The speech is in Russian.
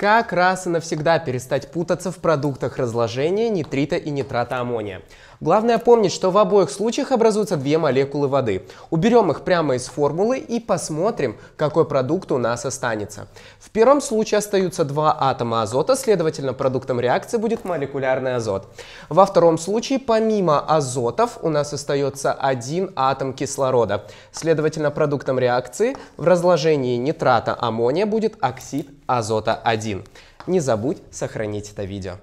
как раз и навсегда перестать путаться в продуктах разложения нитрита и нитрата аммония. Главное помнить, что в обоих случаях образуются две молекулы воды. Уберем их прямо из формулы и посмотрим, какой продукт у нас останется. В первом случае остаются два атома азота, следовательно, продуктом реакции будет молекулярный азот. Во втором случае, помимо азотов, у нас остается один атом кислорода. Следовательно, продуктом реакции в разложении нитрата аммония будет оксид Азота-1. Не забудь сохранить это видео.